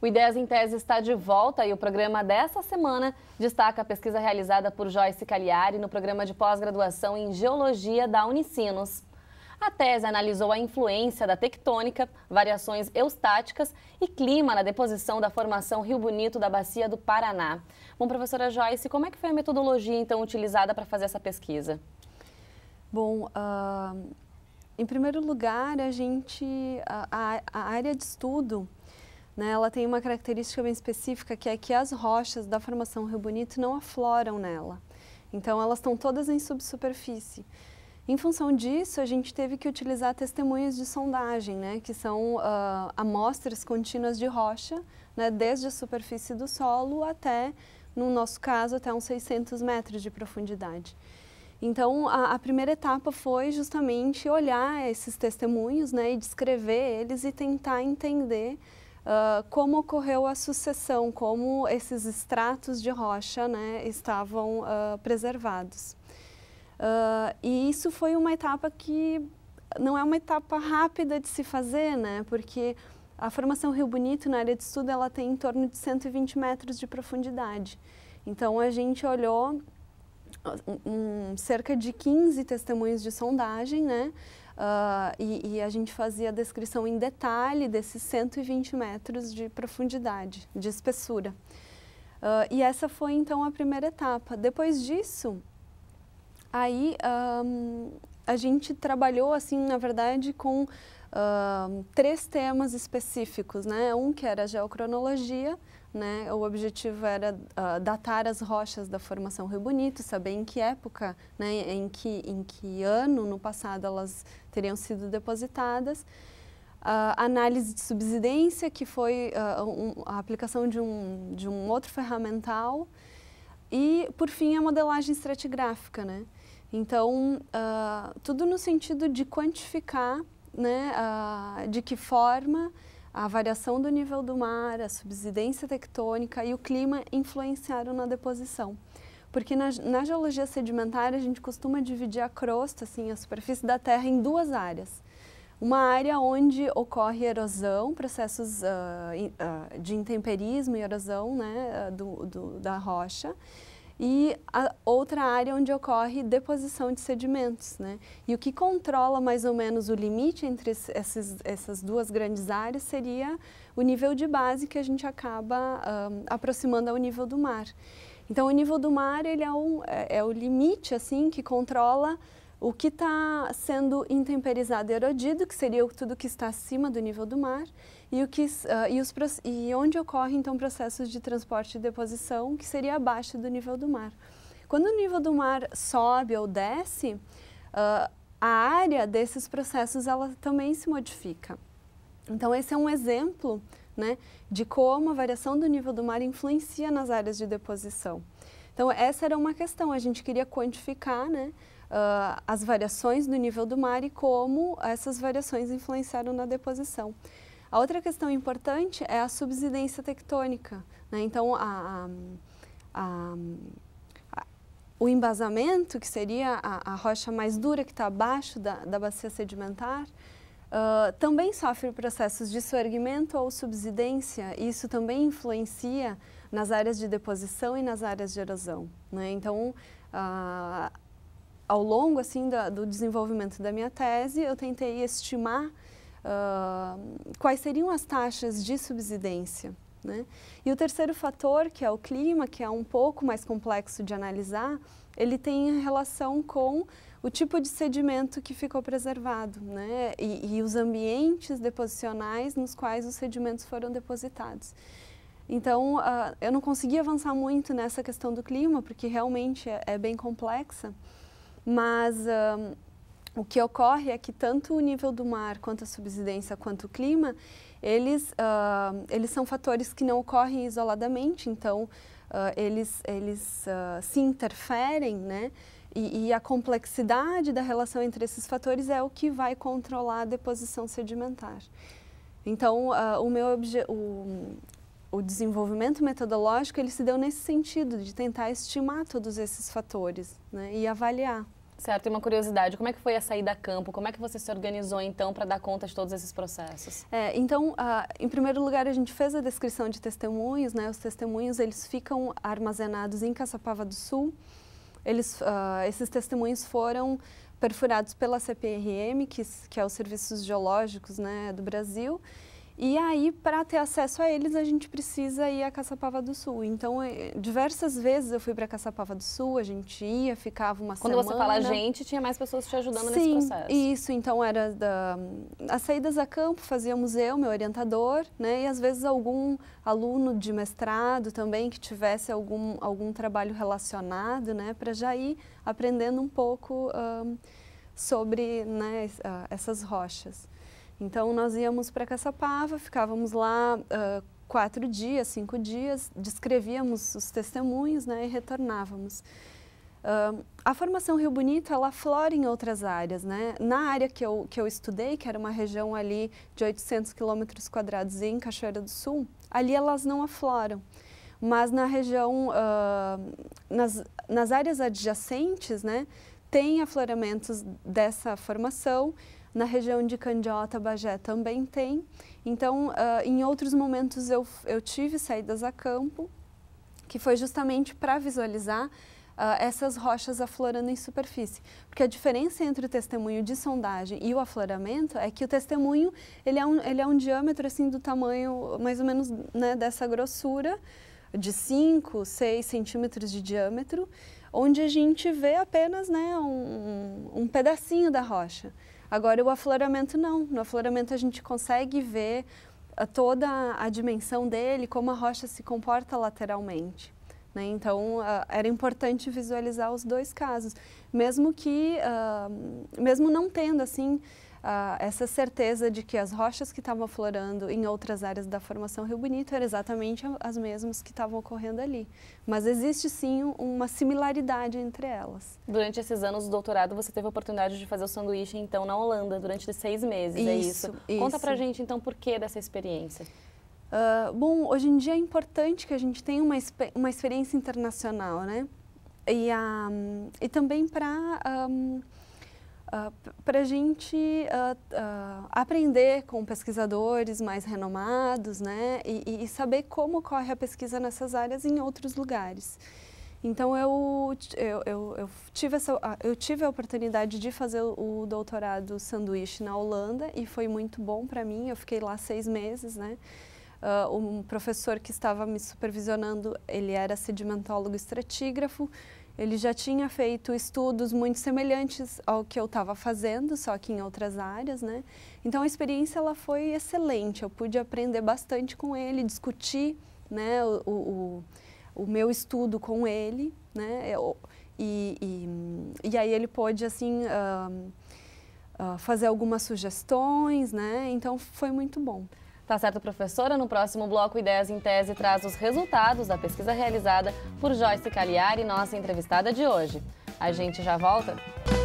O Ideias em Tese está de volta e o programa dessa semana destaca a pesquisa realizada por Joyce Cagliari no programa de pós-graduação em Geologia da Unicinos. A tese analisou a influência da tectônica, variações eustáticas e clima na deposição da formação Rio Bonito da Bacia do Paraná. Bom, professora Joyce, como é que foi a metodologia então utilizada para fazer essa pesquisa? Bom, uh, em primeiro lugar, a gente a, a área de estudo né? Ela tem uma característica bem específica que é que as rochas da formação Rio Bonito não afloram nela. Então elas estão todas em subsuperfície. Em função disso, a gente teve que utilizar testemunhos de sondagem, né, que são uh, amostras contínuas de rocha, né, desde a superfície do solo até, no nosso caso, até uns 600 metros de profundidade. Então, a, a, primeira etapa foi justamente olhar esses testemunhos né, e descrever eles e tentar entender ah, como ocorreu a sucessão, como esses extratos de rocha né, estavam uh, preservados. Uh, e isso foi uma etapa que não é uma etapa rápida de se fazer, né, porque a formação Rio Bonito na área de estudo ela tem em torno de 120 metros de profundidade. Então a gente olhou um, cerca de 15 testemunhos de sondagem, né? Uh, e, e, a gente fazia a descrição em detalhe desses 120 metros de profundidade, de espessura. Uh, e essa foi então a primeira etapa. Depois disso, aí um, a gente trabalhou assim, na verdade, com uh, três temas específicos, né? Um que era geocronologia, né? O objetivo era uh, datar as rochas da formação Rio Bonito, saber em que época, né, em, que, em que ano no passado elas teriam sido depositadas. Uh, análise de subsidência, que foi uh, um, a aplicação de um, de um outro ferramental. E, por fim, a modelagem estratigráfica. Né? Então, ah, tudo no sentido de quantificar né, de que forma a variação do nível do mar, a subsidência tectônica e o clima influenciaram na deposição. Porque na, na, geologia sedimentar a gente costuma dividir a crosta, assim, a superfície da Terra, em duas áreas. Uma área onde ocorre erosão, processos uh, de intemperismo e erosão né, ah, do, do, da rocha, e a outra área onde ocorre deposição de sedimentos. Né? E o que controla mais ou menos o limite entre esses, essas duas grandes áreas seria o nível de base que a gente acaba um, aproximando ao nível do mar. Então, o nível do mar ele é, um, é, é o limite assim que controla o que está sendo intemperizado e erodido, que seria tudo que está acima do nível do mar, e, o que, uh, e, os, e onde ocorrem então processos de transporte e deposição, que seria abaixo do nível do mar. Quando o nível do mar sobe ou desce, uh, a área desses processos ela também se modifica. Então esse é um exemplo né, de como a variação do nível do mar influencia nas áreas de deposição. Então essa era uma questão, a gente queria quantificar né, uh, as variações no nível do mar e como essas variações influenciaram na deposição. A outra questão importante é a subsidência tectônica. Né? Então, a, a, a, o embasamento, que seria a, rocha mais dura que está abaixo da, da, bacia sedimentar, uh, também sofre processos de sorgimento ou subsidência. Isso também influencia nas áreas de deposição e nas áreas de erosão. Né? Então, uh, ao longo assim do desenvolvimento da minha tese, eu tentei estimar uh, quais seriam as taxas de subsidência. Né? E o terceiro fator, que é o clima, que é um pouco mais complexo de analisar, ele tem relação com o tipo de sedimento que ficou preservado né? e, e os ambientes deposicionais nos quais os sedimentos foram depositados. Então, uh, eu não consegui avançar muito nessa questão do clima, porque realmente é, é bem complexa. Mas um, o que ocorre é que tanto o nível do mar, quanto a subsidência, quanto o clima, eles, uh, eles são fatores que não ocorrem isoladamente, então uh, eles, eles uh, se interferem, né? E, e, a complexidade da relação entre esses fatores é o que vai controlar a deposição sedimentar. Então, o meu o, o desenvolvimento metodológico ele se deu nesse sentido de tentar estimar todos esses fatores né? e avaliar. Certo, e uma curiosidade, como é que foi a saída a campo? Como é que você se organizou, então, para dar conta de todos esses processos? É, então, em primeiro lugar, a gente fez a descrição de testemunhos, né? Os testemunhos, eles ficam armazenados em Caçapava do Sul. Eles, ah, esses testemunhos foram perfurados pela CPRM, que, que é os Serviços Geológicos né, do Brasil, e aí, para ter acesso a eles, a gente precisa ir a Caçapava do Sul. Então, é, diversas vezes eu fui para Caçapava do Sul, a gente ia, ficava uma Quando semana. Quando você fala gente, tinha mais pessoas te ajudando Sim, nesse processo. isso. Então, era da... as saídas a campo, fazíamos eu, meu orientador, né? E às vezes algum aluno de mestrado também que tivesse algum, algum trabalho relacionado, né? Para já ir aprendendo um pouco um, sobre né, essas rochas. Então nós íamos para Caçapava, ficávamos lá uh, quatro dias, cinco dias, descrevíamos os testemunhos né, e retornávamos. Uh, a formação Rio Bonito, ela flora em outras áreas, né? Na área que eu, que eu estudei, que era uma região ali de 800 quilômetros quadrados em Cachoeira do Sul, ali elas não afloram. Mas na região, uh, nas, nas áreas adjacentes, né? Tem afloramentos dessa formação, na região de Candiota, Bagé também tem. Então, uh, em outros momentos eu, eu tive saídas a campo, que foi justamente para visualizar Uh, essas rochas aflorando em superfície. Porque a diferença entre o testemunho de sondagem e o afloramento é que o testemunho ele é um, ele é um diâmetro assim do tamanho mais ou menos né, dessa grossura, de 5, 6 centímetros de diâmetro, onde a gente vê apenas né, um, um pedacinho da rocha. Agora, o afloramento não. No afloramento, a gente consegue ver ah, toda a dimensão dele, como a rocha se comporta lateralmente. Né? Então, uh, era importante visualizar os dois casos, mesmo que, uh, mesmo não tendo assim ah, essa certeza de que as rochas que estavam aflorando em outras áreas da formação Rio Bonito eram exatamente as mesmas que estavam ocorrendo ali. Mas existe sim uma similaridade entre elas. Durante esses anos do doutorado, você teve a oportunidade de fazer o sanduíche, então, na Holanda, durante seis meses, é isso, é isso? isso. Conta pra gente, então, por que dessa experiência? Uh, bom, hoje em dia é importante que a gente tenha uma, uma experiência internacional, né? E, um, ah, e também para um, uh, para a gente uh, uh, aprender com pesquisadores mais renomados né, e, e, saber como corre a pesquisa nessas áreas em outros lugares. Então, eu, eu, eu, eu, tive essa, ah, eu tive a oportunidade de fazer o doutorado sanduíche na Holanda e foi muito bom para mim. Eu fiquei lá seis meses, né? Uh, um professor que estava me supervisionando, ele era sedimentólogo estratígrafo, ele já tinha feito estudos muito semelhantes ao que eu estava fazendo, só que em outras áreas, né? Então a experiência ela foi excelente. Eu pude aprender bastante com ele, discutir, né, o, o, o meu estudo com ele, né? e, e, e aí ele pôde assim uh, uh, fazer algumas sugestões, né? Então foi muito bom. Tá certo, professora? No próximo bloco, Ideias em Tese traz os resultados da pesquisa realizada por Joyce Cagliari, nossa entrevistada de hoje. A gente já volta?